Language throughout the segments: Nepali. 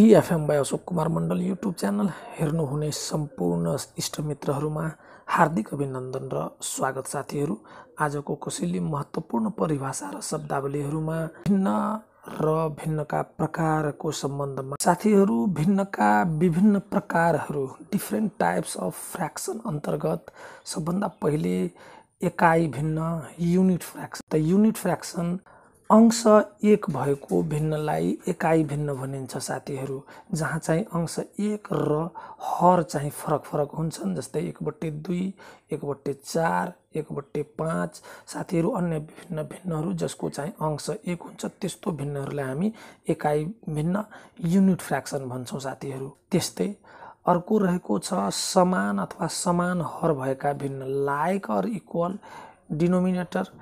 by Ashok Kumar Mandal YouTube channel हेर्नुहुने सम्पूर्ण इष्टमित्रहरूमा हार्दिक अभिनन्दन र स्वागत साथीहरू आजको कसैले महत्त्वपूर्ण परिभाषा र शब्दावलीहरूमा भिन्न र भिन्नका प्रकारको सम्बन्धमा साथीहरू भिन्नका विभिन्न प्रकारहरू डिफ्रेन्ट टाइप्स अफ फ्र्याक्सन अन्तर्गत सबभन्दा पहिले एकाइ भिन्न युनिट फ्र्याक्सन त युनिट फ्र्याक्सन अंश एक भएको भिन्नलाई एकाइ भिन्न भनिन्छ साथीहरू जहाँ चाहिँ अंश एक र हर चाहिँ फरक फरक हुन्छन् जस्तै एक बट्टे दुई एक बट्टे चार एक पाँच साथीहरू अन्य भिन्न भिन्नहरू जसको चाहिँ अंश एक हुन्छ त्यस्तो भिन्नहरूलाई हामी एकाइ भिन्न युनिट फ्र्याक्सन भन्छौँ साथीहरू त्यस्तै अर्को रहेको छ समान अथवा समान हर भएका भिन्न लाइक अर इक्वल डिनोमिनेटर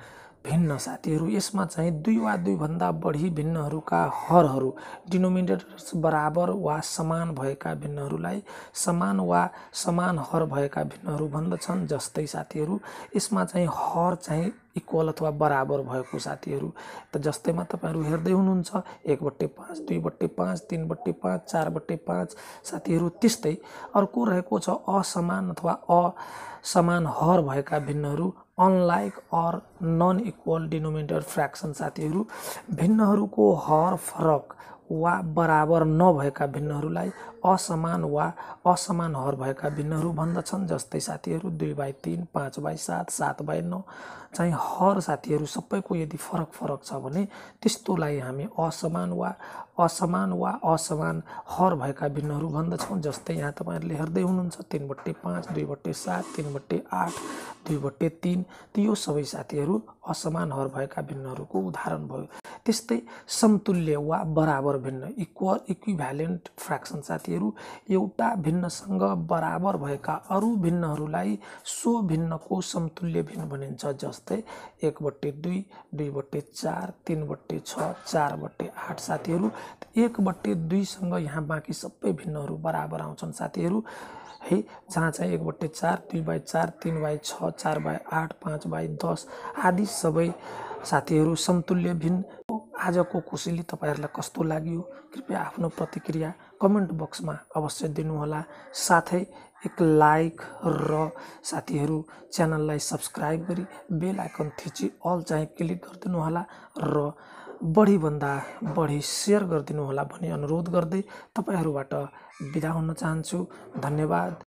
भिन्न साथीहरू यसमा चाहिँ दुई वा दुईभन्दा बढी भिन्नहरूका हरहरू डिनोमिनेटर्स बराबर वा समान भएका भिन्नहरूलाई समान वा समान हर भएका भिन्नहरू भन्दछन् जस्तै साथीहरू यसमा चाहिँ हर चाहिँ इक्वल अथवा बराबर भएको साथीहरू त जस्तैमा तपाईँहरू हेर्दै हुनुहुन्छ एक बट्टे पाँच दुई बट्टे पाँच तिन बट्टे पाँच चार बट्टे पाँच साथीहरू त्यस्तै अर्को रहेको छ असमान अथवा असमान हर भएका भिन्नहरू unlike or non equal denominator fraction साथीहरू भिन्नहरूको हर फरक वा बराबर नभएका भिन्नहरूलाई असमान वा असमान हर भएका भिन्नहरू भन्दछन् जस्तै साथीहरू दुई बाई तिन पाँच बाई सात सात बाई नौ चाहिँ हर साथीहरू सबैको यदि फरक फरक छ भने त्यस्तोलाई हामी असमान वा असमान वा असमान हर भएका भिन्नहरू भन्दछौँ जस्तै यहाँ तपाईँहरूले हेर्दै हुनुहुन्छ तिन बट्टे पाँच दुई बट्टे सात तिन बट्टे आठ दुई बट्टे तिन ती यो सबै साथीहरू असमान हर भएका भिन्नहरूको उदाहरण भयो त्यस्तै समतुल्य वा बराबर भिन्न इक्व इक्विभ्यालेन्ट फ्र्याक्सन साथीहरू एउटा भिन्नसँग बराबर भएका अरू भिन्नहरूलाई सो भिन्नको समतुल्य भिन्न भनिन्छ जस्तै एक बट्टे दुई दुई बट्टे चार तिन बट्टे छ चार बट्टे आठ साथीहरू एक बट्टे दुईसँग यहाँ बाँकी सबै भिन्नहरू बराबर आउँछन् साथीहरू है जहाँ चाहिँ एक बट्टे चार दुई बाई चार तिन बाई छ चार बाई आठ पाँच बाई दस आदि सबै साथीहरू समतुल्य भिन्न आजको कोसेली तपाईँहरूलाई कस्तो लाग्यो कृपया आफ्नो प्रतिक्रिया कमेन्ट बक्समा अवश्य दिनुहोला साथै एक लाइक र साथीहरू च्यानललाई सब्सक्राइब गरी बेल आइकन थिची अल चाहिँ क्लिक गरिदिनु होला र बढीभन्दा बढी सेयर गरिदिनु होला भन्ने अनुरोध गर्दै तपाईँहरूबाट बिदा हुन चाहन्छु धन्यवाद